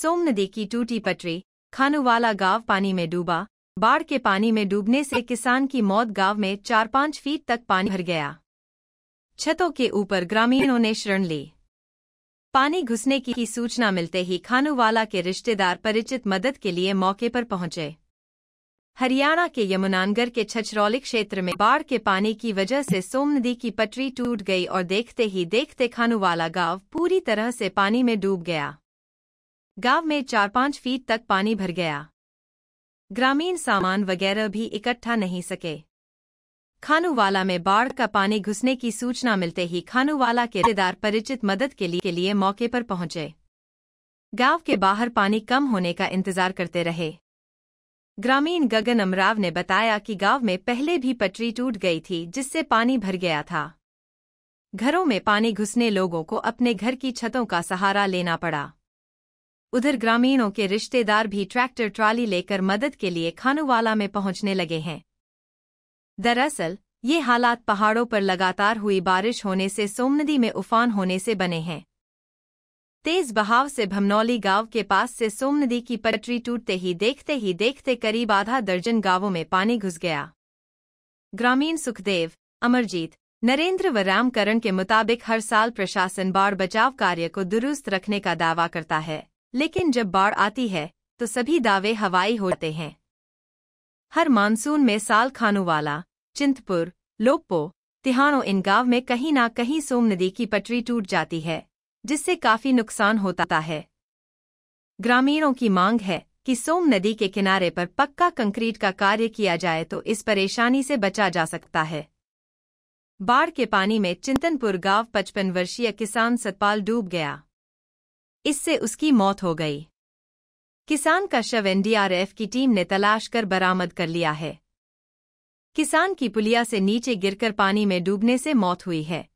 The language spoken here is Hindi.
सोम नदी की टूटी पटरी खानुवाला गांव पानी में डूबा बाढ़ के पानी में डूबने से किसान की मौत गांव में चार पांच फीट तक पानी भर गया छतों के ऊपर ग्रामीणों ने शरण ली पानी घुसने की सूचना मिलते ही खानुवाला के रिश्तेदार परिचित मदद के लिए मौके पर पहुंचे हरियाणा के यमुनानगर के छछरौली क्षेत्र में बाढ़ के पानी की वजह से सोम नदी की पटरी टूट गई और देखते ही देखते खानुवाला गांव पूरी तरह से पानी में डूब गया गांव में चार पांच फीट तक पानी भर गया ग्रामीण सामान वगैरह भी इकट्ठा नहीं सके खानुवाला में बाढ़ का पानी घुसने की सूचना मिलते ही खानुवाला के रिश्तेदार परिचित मदद के लिए, के लिए मौके पर पहुंचे गांव के बाहर पानी कम होने का इंतजार करते रहे ग्रामीण गगन अमराव ने बताया कि गांव में पहले भी पटरी टूट गई थी जिससे पानी भर गया था घरों में पानी घुसने लोगों को अपने घर की छतों का सहारा लेना पड़ा उधर ग्रामीणों के रिश्तेदार भी ट्रैक्टर ट्राली लेकर मदद के लिए खानुवाला में पहुंचने लगे हैं दरअसल ये हालात पहाड़ों पर लगातार हुई बारिश होने से सोमनदी में उफान होने से बने हैं तेज बहाव से भमनौली गांव के पास से सोमनदी की पटरी टूटते ही देखते ही देखते करीब आधा दर्जन गांवों में पानी घुस गया ग्रामीण सुखदेव अमरजीत नरेंद्र व रामकरण के मुताबिक हर साल प्रशासन बाढ़ बचाव कार्य को दुरुस्त रखने का दावा करता है लेकिन जब बाढ़ आती है तो सभी दावे हवाई होते हैं हर मानसून में साल खानूवाला चिंतपुर लोपो तिहानो इन गांव में कहीं ना कहीं सोम नदी की पटरी टूट जाती है जिससे काफी नुकसान होता है ग्रामीणों की मांग है कि सोम नदी के किनारे पर पक्का कंक्रीट का कार्य किया जाए तो इस परेशानी से बचा जा सकता है बाढ़ के पानी में चिंतनपुर गांव पचपन वर्षीय किसान सतपाल डूब गया इससे उसकी मौत हो गई किसान का शव एनडीआरएफ की टीम ने तलाश कर बरामद कर लिया है किसान की पुलिया से नीचे गिरकर पानी में डूबने से मौत हुई है